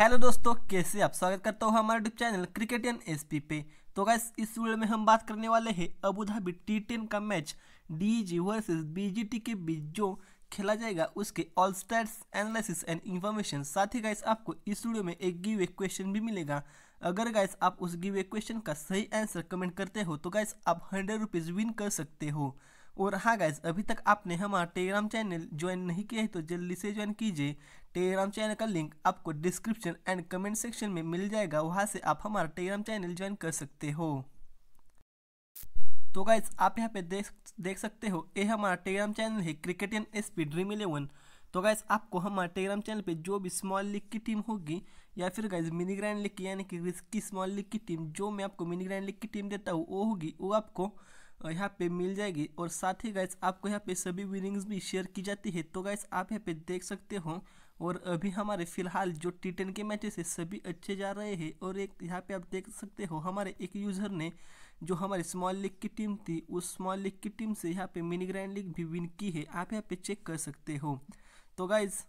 hello दोस्तों कैसे आप स्वागत करता हूँ हमारे YouTube channel cricket N S P पे तो गैस इस वीडियो में हम बात करने वाले हैं अबूधाबी टी टेन का match D G versus B G T के बीच जो खेला जाएगा उसके all stars analysis and information साथ ही गाइस आपको इस वीडियो में एक गिव एक क्वेश्चन भी मिलेगा अगर गाइस आप उस गिव एक क्वेश्चन का सही आंसर कमेंट करते हो तो गाइस आप हंड्रेड रुपीज़ विन कर सकते हो और हाँ गाइज अभी तक आपने हमारा टेलीग्राम चैनल ज्वाइन नहीं किया है तो जल्दी से ज्वाइन कीजिए टेलीग्राम चैनल का लिंक आपको डिस्क्रिप्शन एंड कमेंट सेक्शन में मिल जाएगा वहाँ से आप हमारा टेलीग्राम चैनल ज्वाइन कर सकते हो तो गाइज आप यहाँ पे देख देख सकते हो ये हमारा टेलीग्राम चैनल है cricket N S P dream eleven तो गाइज आपको हमारे टेलीग्राम चैनल पे जो भी स्मॉल लीग की टीम होगी या फिर गाइज मिनी ग्रैंड लीग की यानी कि रिस्की स्मॉल लीग की टीम जो मैं आपको मिनी ग्रैंड लीग की टीम देता हूँ वो होगी वो आपको यहाँ पे मिल जाएगी और साथ ही गैस आपको यहाँ पे सभी विनिंग्स भी शेयर की जाती है तो गैस आप यहाँ पे देख सकते हो और अभी हमारे फिलहाल जो टी टेन के मैचेस है सभी अच्छे जा रहे हैं और एक यहाँ पे आप देख सकते हो हमारे एक यूज़र ने जो हमारे स्मॉल लीग की टीम थी उस स्मॉल लीग की टीम से यहाँ पे मिनी ग्रैंड लीग भी विन की है आप यहाँ पे चेक कर सकते हो तो गाइज़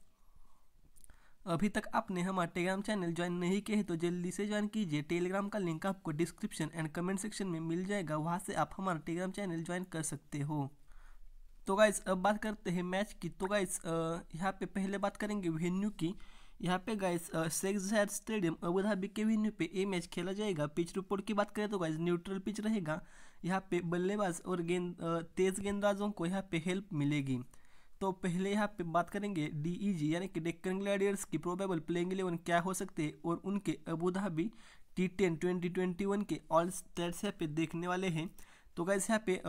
अभी तक आपने हमारा टेलीग्राम चैनल ज्वाइन नहीं किया है तो जल्दी से ज्वाइन कीजिए टेलीग्राम का लिंक आपको डिस्क्रिप्शन एंड कमेंट सेक्शन में मिल जाएगा वहाँ से आप हमारा टेलीग्राम चैनल ज्वाइन कर सकते हो तो गाइज अब बात करते हैं मैच की तो गाइज यहाँ पे पहले बात करेंगे वेन्यू की यहाँ पे guys Sheikh Zayed stadium Abu Dhabi के वेन्यू पे ये मैच खेला जाएगा पिच रिपोर्ट की बात करें तो गाइज न्यूट्रल पिच रहेगा यहाँ पे बल्लेबाज और गेंद तेज़ गेंदबाजों को यहाँ पे हेल्प मिलेगी तो पहले यहाँ पे बात करेंगे डीईजी e यानी कि डेक्कन ग्लैडियर्स की प्रोबेबल प्लेइंग इलेवन क्या हो सकते हैं और उनके Abu Dhabi T ten twenty twenty one के ऑल स्टेट्स यहाँ पे देखने वाले हैं तो कैसे यहाँ पे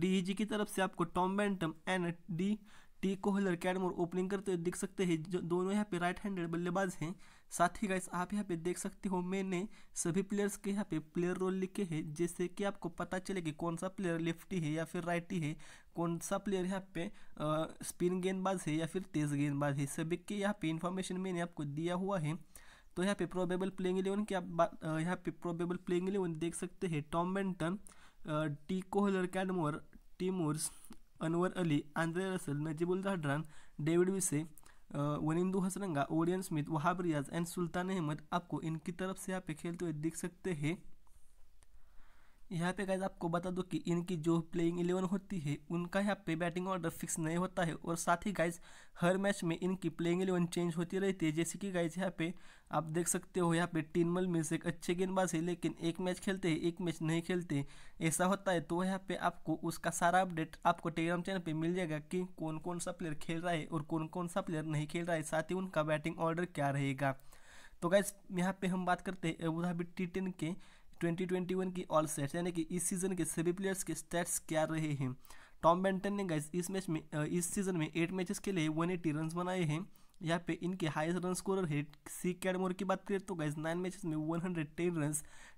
डी e की तरफ से आपको Tom Banton and D T Kohler Cadmore opening करते हुए देख सकते हैं जो दोनों यहाँ पे राइट हैंडेड बल्लेबाज हैं साथ ही गाइस आप यहाँ पे देख सकते हो मैंने सभी प्लेयर्स के यहाँ पे प्लेयर रोल लिखे हैं जैसे कि आपको पता चले कि कौन सा प्लेयर लेफ्टी है या फिर राइटी है कौन सा प्लेयर यहाँ पे स्पिन गेंदबाज है या फिर तेज गेंदबाज है सभी के यहाँ पे इन्फॉर्मेशन मैंने आपको दिया हुआ है तो यहाँ पे प्रोबेबल प्लेइंग इलेवन की आप यहाँ पे प्रोबेबल प्लेइंग इलेवन देख सकते हैं Tom Banton T Kohler Cadmore T Moores Anwar Ali Andre Russell Najibullah Zadran David Wiese Wanindu Hasaranga Odean Smith Wahab Riaz and Sultan Ahmed आपको इनकी तरफ से आप खेलते हुए दिख सकते हैं यहाँ पे गाइज आपको बता दो कि इनकी जो प्लेइंग इलेवन होती है उनका यहाँ पे बैटिंग ऑर्डर फिक्स नहीं होता है और साथ ही गाइज हर मैच में इनकी प्लेइंग इलेवन चेंज होती रहती है जैसे कि गाइज यहाँ पे आप देख सकते हो यहाँ पे टीनमल मिल्स एक अच्छे गेंदबाज है लेकिन एक मैच खेलते हैं एक मैच नहीं खेलते ऐसा होता है तो यहाँ पे आपको उसका सारा अपडेट आपको टेलीग्राम चैनल पर मिल जाएगा कि कौन कौन सा प्लेयर खेल रहा है और कौन कौन सा प्लेयर नहीं खेल रहा है साथ ही उनका बैटिंग ऑर्डर क्या रहेगा तो गैस यहाँ पे हम बात करते हैं अबूधाबी टी टेन के 2021 की ऑल सेट यानी कि इस सीजन के सभी प्लेयर्स के स्टैट्स क्या रहे हैं टॉम बेंटन ने गाइज इस मैच में इस सीजन में एट मैचेस के लिए वन एटी रन बनाए हैं यहाँ पे इनके हाईएस्ट रन स्कोरर है सी कैडमोर की बात करें तो गाइज नाइन मैचेस में 110 हंड्रेड टेन रन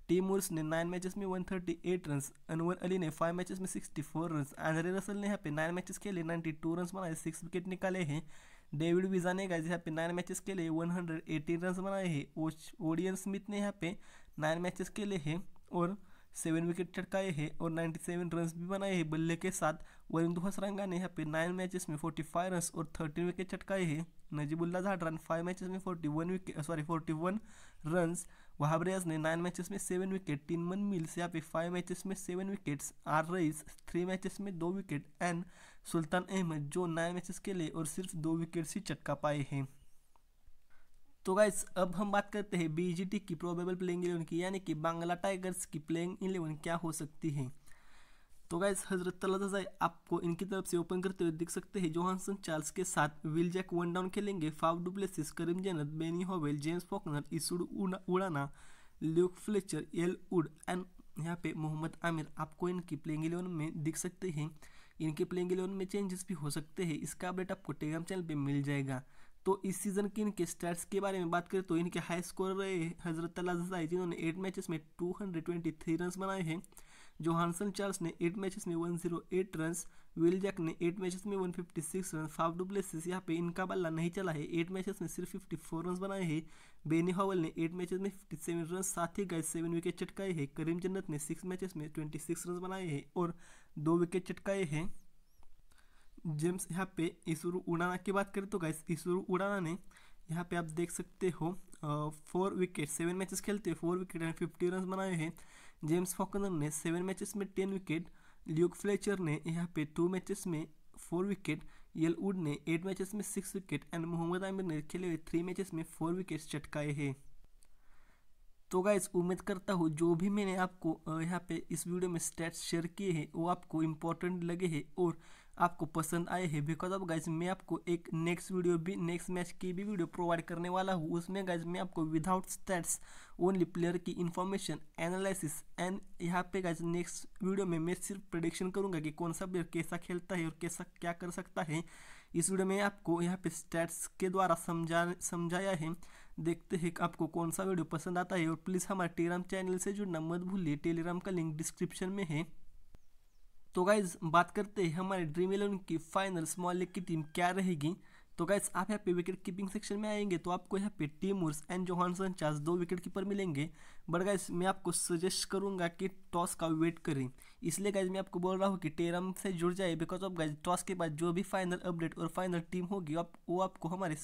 टी मुर्स ने नाइन मैचेस में 138 thirty eight run Anwar Ali ने फाइव मैचेस में 64 फोर रन आंद्रे रसल ने यहाँ पे नाइन मैचेस के लिए 92 टू रन बनाए सिक्स विकेट निकाले हैं डेविड विजा ने गाइज यहाँ पे नाइन मैचेस के लिए वन हंड्रेड एटीन रन बनाए हैं ओडियन स्मिथ ने यहाँ पे नाइन मैचेस के लिए है और सेवन विकेट चटकाए हैं और 97 रन भी बनाए हैं बल्ले के साथ वरुण धोसरंगा ने यहाँ पे नाइन मैचेस में 45 रन और 13 विकेट चटकाए हैं नजीबुल्ला जाडरान फाइव मैचेस में 41 विकेट सॉरी 41 रन वहाब ने नाइन मैचेस में सेवन विकेट तीन मन मिल्स यहाँ पे फाइव मैचेस में सेवन विकेट्स आर रईस थ्री मैचेस में दो विकेट एंड सुल्तान अहमद जो नाइन मैचेस के लिए और सिर्फ दो विकेट्स ही चटका पाए हैं तो गाइस अब हम बात करते हैं बीजीटी की प्रोबेबल प्लेइंग इलेवन की यानी कि बांग्ला टाइगर्स की प्लेइंग इलेवन क्या हो सकती है तो गाइस हजरत तलाजाई आपको इनकी तरफ से ओपन करते हुए दिख सकते हैं जोहानसन चार्ल्स के साथ विल जैक वन डाउन खेलेंगे Faf du Plessis Karim Janat Benny Howell James Faulkner Isuru Udana Luke Fletcher L Wood and यहाँ पे मोहम्मद आमिर आपको इनकी प्लेइंग इलेवन में दिख सकते हैं इनके प्लेइंग इलेवन में चेंजेस भी हो सकते हैं इसका अपडेट आपको टेलीग्राम चैनल पर मिल जाएगा तो इस सीज़न की इनके स्टैट्स के बारे में बात करें तो इनके हाई स्कोर रहे हजरत अल्लाह जिन्होंने एट मैचेस में 223 रन बनाए हैं जोहानसन चार्ल्स ने एट मैचेस में 108 रन विल जैक ने एट मैचेस में 156 रन फाफ डुप्लेसिस यहाँ पे इनका बल्ला नहीं चला है एट मैचेस में सिर्फ 54 रन बनाए हैं बेनी हॉवल ने एट मैचेस में 57 रन साथ ही गए सेवन विकेट चटकाए हैं करीम जन्नत ने सिक्स मैचेस में 26 रन बनाए हैं और दो विकेट चटकाए हैं जेम्स यहाँ पे इसरो उड़ाना की बात करें तो गाइस इसरो उड़ाना ने यहाँ पे आप देख सकते हो फोर विकेट सेवन मैचेस खेलते हुए four wicket and fifty run बनाए हैं जेम्स फॉकनर ने सेवन मैचेस में टेन विकेट ल्यूक फ्लेचर ने यहाँ पे टू मैचेस में फोर विकेट यल उड ने एट मैचेस में six wicket and Mohammad Amir ने खेले हुए थ्री मैचेस में फोर विकेट चटकाए हैं तो गाइज उम्मीद करता हूँ जो भी मैंने आपको यहाँ पे इस वीडियो में स्टेट्स शेयर किए हैं वो आपको इम्पोर्टेंट लगे हैं और आपको पसंद आए हैं बिकॉज ऑफ गाइज मैं आपको एक नेक्स्ट वीडियो भी नेक्स्ट मैच की भी वीडियो प्रोवाइड करने वाला हूँ उसमें गाइज मैं आपको विदाउट स्टैट्स ओनली प्लेयर की इन्फॉर्मेशन एनालिसिस एंड यहाँ पे गाइज नेक्स्ट वीडियो में मैं सिर्फ प्रडिक्शन करूँगा कि कौन सा प्लेयर कैसा खेलता है और कैसा क्या कर सकता है इस वीडियो में आपको यहाँ पे स्टैट्स के द्वारा समझा समझाया है देखते हैं आपको कौन सा वीडियो पसंद आता है और प्लीज़ हमारे टेलीग्राम चैनल से जुड़ना मत भूलिए टेलीग्राम का लिंक डिस्क्रिप्शन में है तो गाइज बात करते हैं हमारे ड्रीम इलेवन की फाइनल स्मॉल लीग की टीम क्या रहेगी तो गाइज आप यहाँ पे विकेट कीपिंग सेक्शन में आएंगे तो आपको यहाँ पे Tom Moores and Johnson Charles दो विकेट कीपर मिलेंगे बट गाइज मैं आपको सजेस्ट करूंगा कि टॉस का वेट करें इसलिए गाइज मैं आपको बोल रहा हूँ कि टेरम से जुड़ जाए बिकॉज ऑफ गाइज टॉस के बाद जो भी फाइनल अपडेट और फाइनल टीम होगी आप वो आपको हमारे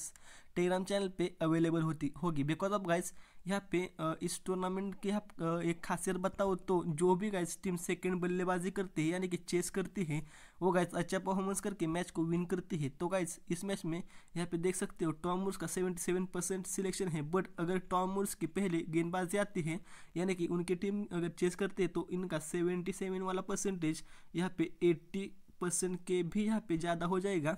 टेरम चैनल पे अवेलेबल होती होगी बिकॉज ऑफ गाइज यहाँ पे इस टूर्नामेंट की आप एक खासियत बताओ तो जो भी गाइज टीम सेकेंड बल्लेबाजी करती है यानी कि चेस करती है वो गाइज अच्छा परफॉर्मेंस करके मैच को विन करती है तो गाइज इस मैच में यहाँ पे देख सकते हो टॉम मूर्स का सेवेंटी सेवन परसेंट सिलेक्शन है बट अगर टॉम मूर्स की पहले गेंदबाजी आती है हैं यानी कि उनके टीम अगर चेस करते हैं तो इनका सेवेंटी सेवन वाला परसेंटेज यहाँ पे एट्टी परसेंट के भी यहाँ पे ज़्यादा हो जाएगा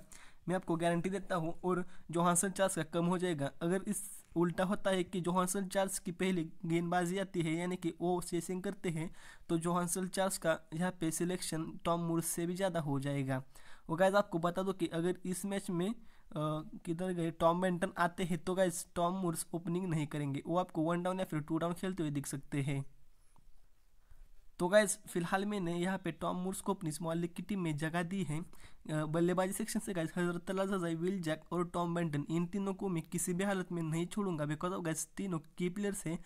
मैं आपको गारंटी देता हूँ और जोहानसन चार्ज का कम हो जाएगा अगर इस उल्टा होता है कि जोहानसन चार्ज की पहले गेंदबाजी आती है यानी कि वो चेसिंग करते हैं तो जोहानसन चार्ज का यहाँ पे सिलेक्शन टॉम मूर्स से भी ज़्यादा हो जाएगा वो गैज़ आपको बता दो कि अगर इस मैच में किधर गए टॉम बेंटन आते हैं तो गाइस टॉम मूर्स ओपनिंग नहीं करेंगे वो आपको वन डाउन या फिर टू डाउन खेलते हुए दिख सकते हैं तो गाइज फिलहाल मैंने यहाँ पे टॉम मूर्स को अपनी स्मॉल लीग की टीम में जगह दी है बल्लेबाजी सेक्शन से guys Hazrat Zazai Will Jacks और टॉम बेंटन इन तीनों को मैं किसी भी हालत में नहीं छोड़ूंगा बिकॉज ऑफ गाइज तीनों की प्लेयर्स हैं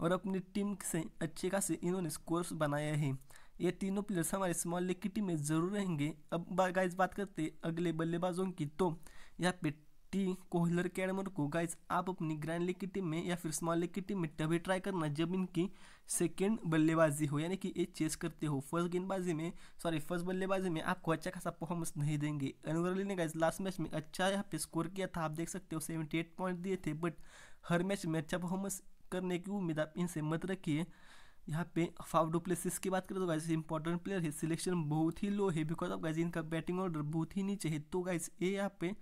और अपनी टीम से अच्छे खासे इन्होंने स्कोर्स बनाया है ये तीनों प्लेयर्स हमारे स्मॉल लीग की टीम में ज़रूर रहेंगे अब गाइज बात करते अगले बल्लेबाजों की तो या पेटी कोहलर कैडमर को गाइज आप अपनी ग्रैंड लीग की टीम में या फिर स्मॉल लीग की टीम में तभी ट्राई करना जब इनकी सेकेंड बल्लेबाजी हो यानी कि ये चेस करते हो फर्स्ट गेंदबाजी में सॉरी फर्स्ट बल्लेबाजी में आपको अच्छा खासा परफॉर्मेंस नहीं देंगे अनवर अली ने गाइज लास्ट मैच में अच्छा यहाँ पे स्कोर किया था आप देख सकते हो सेवेंटी एट पॉइंट दिए थे बट हर मैच में अच्छा परफॉर्मेंस करने की उम्मीद आप इनसे मत रखिए यहाँ पे फाव डुप्लेसिस की बात करें तो गाइज इंपॉर्टेंट प्लेयर है सिलेक्शन बहुत ही लो है बिकॉज ऑफ गाइज इनका बैटिंग ऑर्डर बहुत ही नीचे है तो गाइज ये यहाँ पे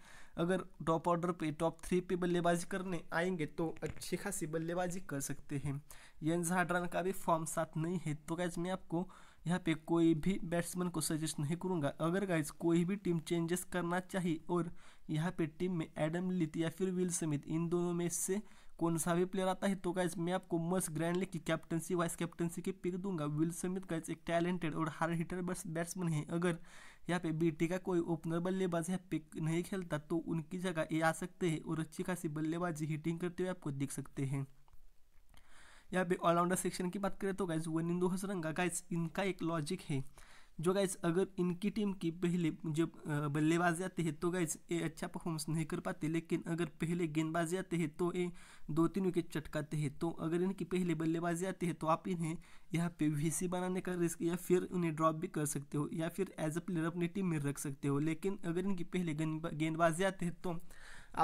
अगर टॉप ऑर्डर पे टॉप थ्री पे बल्लेबाजी करने आएंगे तो अच्छी खासी बल्लेबाजी कर सकते हैं यन हाड्रान का भी फॉर्म साथ नहीं है तो गाइज मैं आपको यहाँ पे कोई भी बैट्समैन को सजेस्ट नहीं करूँगा अगर गाइज कोई भी टीम चेंजेस करना चाहिए और यहाँ पे टीम में एडम लिथ या फिर विल समित इन दोनों में से कौन सा भी प्लेयर आता है तो गाइज मैं आपको मस्त ग्रैंडली लेकिन कैप्टनसी वाइस कैप्टनसी के पिक दूंगा विल समित गाइज एक टैलेंटेड और हार हिटर बैट्समैन है अगर यहाँ पे बीटी का कोई ओपनर बल्लेबाज या पिक नहीं खेलता तो उनकी जगह ये आ सकते हैं और अच्छी खासी बल्लेबाजी हिटिंग करते हुए आपको दिख सकते हैं यहाँ पे ऑलराउंडर सेक्शन की बात करें तो guys Wanindu Hasaranga guys इनका एक लॉजिक है जो गाइज अगर इनकी टीम की पहले जब बल्लेबाजी आती है तो गाइज ये अच्छा परफॉर्मेंस नहीं कर पाते लेकिन अगर पहले गेंदबाजी आते हैं तो ये दो तीन विकेट चटकाते हैं तो अगर इनकी पहले बल्लेबाजी आती है तो आप इन्हें यहाँ पे वी बनाने का रिस्क या फिर उन्हें ड्रॉप भी कर सकते हो या फिर एज अ प्लेयर अपनी टीम में रख सकते हो लेकिन अगर इनकी पहले गेंदबाजी आते हैं तो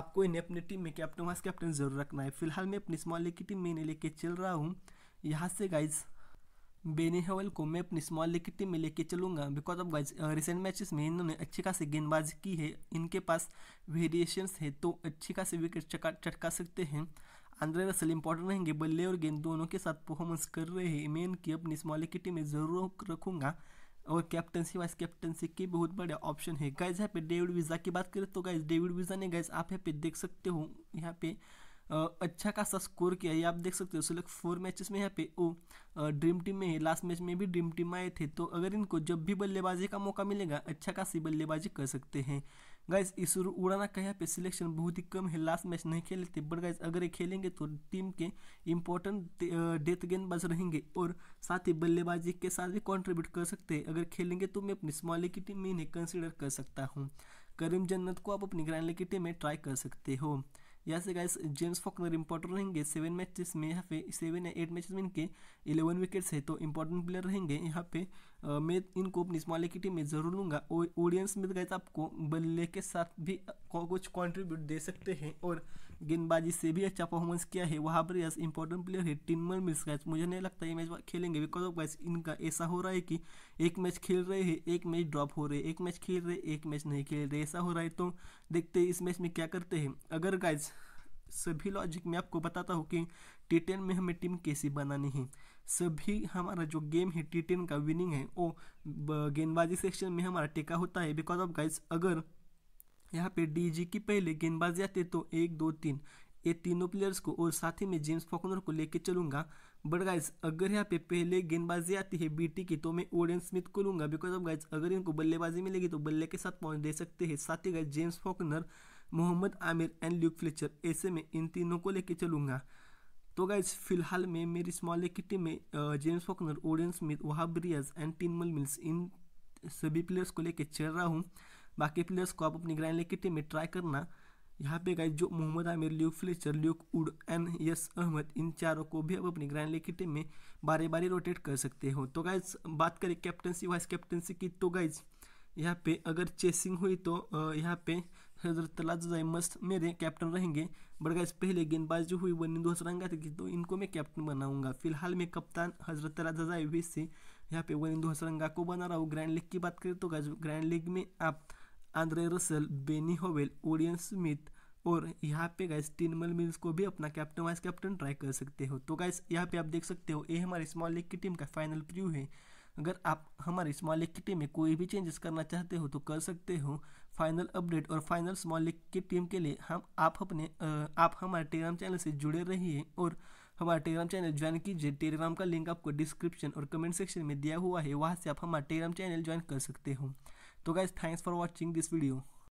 आपको इन्हें अपनी टीम में कैप्टन वाइस कैप्टन जरूर रखना है फिलहाल मैं अपनी स्मॉल लीग की टीम में इन्हें लेके चल रहा हूँ यहाँ से गाइज़ बेनी हवल को मैं अपनी स्मॉल की टीम में लेके चलूंगा because of guys recent matches में इन्होंने अच्छी खासी गेंदबाजी की है इनके पास वेरिएशंस है तो अच्छी खासी विकेट चटका सकते हैं आंद्रे रसल इंपॉर्टेंट रहेंगे बल्ले और गेंद दोनों के साथ परफॉर्मेंस कर रहे हैं मैं इनकी अपनी स्मॉल की टीम में ज़रूर रखूंगा और कैप्टनसी वाइस कैप्टनसी के बहुत बड़े ऑप्शन है गाइज यहाँ पे डेविड वीज़ा की बात करें तो गाइज डेविड वीज़ा ने गाइज आप यहाँ पे देख सकते हो यहाँ पे अच्छा खासा स्कोर किया है आप देख सकते हो सिलेक्ट फोर मैचेस में यहाँ पे वो ड्रीम टीम में है लास्ट मैच में भी ड्रीम टीम आए थे तो अगर इनको जब भी बल्लेबाजी का मौका मिलेगा अच्छा खासी बल्लेबाजी कर सकते हैं गाइज इस उड़ाना का यहाँ पे सिलेक्शन बहुत ही कम है लास्ट मैच नहीं खेले थे बट गाइज अगर ये खेलेंगे तो टीम के इंपॉर्टेंट डेथ गेंदबाज रहेंगे और साथ ही बल्लेबाजी के साथ भी कॉन्ट्रीब्यूट कर सकते हैं अगर खेलेंगे तो मैं अपनी स्मॉल की टीम में इन्हें कंसिडर कर सकता हूँ करीम जन्नत को आप अपनी ग्रैंड की टीम में ट्राई कर सकते हो यहाँ से गाइस जेम्स फॉकनर इंपॉर्टेंट रहेंगे सेवन मैचेस में यहाँ पे सेवन या एट मैचेस में इनके इलेवन विकेट्स है तो इंपॉर्टेंट प्लेयर रहेंगे यहाँ पे आ, मैं इनको अपनी स्मॉल की टीम में ज़रूर लूँगा और ऑडियंस में गाइस आपको बल्ले के साथ भी कुछ कॉन्ट्रीब्यूट दे सकते हैं और गेंदबाजी से भी अच्छा परफॉर्मेंस किया है वहाँ पर यस इंपॉर्टेंट प्लेयर है टिनमन मिल्स गैस मुझे नहीं लगता ये मैच खेलेंगे बिकॉज ऑफ गैस इनका ऐसा हो रहा है कि एक मैच खेल रहे हैं एक मैच ड्रॉप हो रहे एक मैच खेल रहे एक मैच नहीं खेल रहे ऐसा हो रहा है तो देखते हैं इस मैच में क्या करते हैं अगर गैस सभी लॉजिक मैं आपको बताता हूँ कि टी टेन में हमें टीम कैसी बनानी है सभी हमारा जो गेम है टी टेन का विनिंग है वो गेंदबाजी सेक्शन में हमारा टेका होता है बिकॉज ऑफ गाइज अगर यहाँ पे डीजी की पहले गेंदबाजी आते तो एक दो तीन ये तीनों प्लेयर्स को और साथ ही में जेम्स फॉकनर को लेके चलूंगा बट गाइज अगर यहाँ पे पहले गेंदबाजी आती है बीटी की तो मैं ओडन स्मिथ को लूंगा बिकॉज ऑफ गाइज अगर इनको बल्लेबाजी मिलेगी तो बल्ले के साथ पॉइंट दे सकते हैं साथ ही guys James Faulkner Mohammad Amir and Luke Fletcher ऐसे में इन तीनों को लेके चलूंगा तो गाइज फिलहाल में मेरी स्मॉल लेग की टीम में James Faulkner Odean Smith Wahab Riaz and Tymal Mills इन सभी प्लेयर्स को लेकर चल रहा हूँ बाकी प्लेयर्स को आप अपनी ग्रैंड लीग की टीम में ट्राई करना यहाँ पे गाइज जो Mohammad Amir Luke Fletcher Luke Wood and Qais Ahmad इन चारों को भी आप अपनी ग्रैंड लीग की टीम में बारी बारी रोटेट कर सकते हो तो गाइज बात करें कैप्टनसी वाइस कैप्टनसी की तो गाइज यहाँ पे अगर चेसिंग हुई तो यहाँ पे हजरत मस्त मेरे कैप्टन रहेंगे बट गाइज पहले गेंदबाज जो हुई वो निंदोस रंगा थी तो इनको मैं कैप्टन बनाऊंगा फिलहाल मैं कप्तान हजरत वी से यहाँ पे वनिंदोस रंगा को बना रहा हूँ ग्रैंड लीग की बात करें तो गाइज ग्रैंड लीग में आप Andre Russell Benny Howell Odean Smith और यहाँ पे गाइस टिनमल मिल्स को भी अपना कैप्टन वाइस कैप्टन ट्राई कर सकते हो तो गाइस यहाँ पे आप देख सकते हो ये हमारे स्मॉल लीग की टीम का फाइनल प्रीव्यू है अगर आप हमारी स्मॉल लीग की टीम में कोई भी चेंजेस करना चाहते हो तो कर सकते हो फाइनल अपडेट और फाइनल स्मॉल लीग की टीम के लिए हम आप अपने आप हमारे टेलीग्राम चैनल से जुड़े रहिए और हमारा टेलीग्राम चैनल ज्वाइन कीजिए टेलीग्राम का लिंक आपको डिस्क्रिप्शन और कमेंट सेक्शन में दिया हुआ है वहाँ से आप हमारा टेलीग्राम चैनल ज्वाइन कर सकते हो So guys thanks for watching this video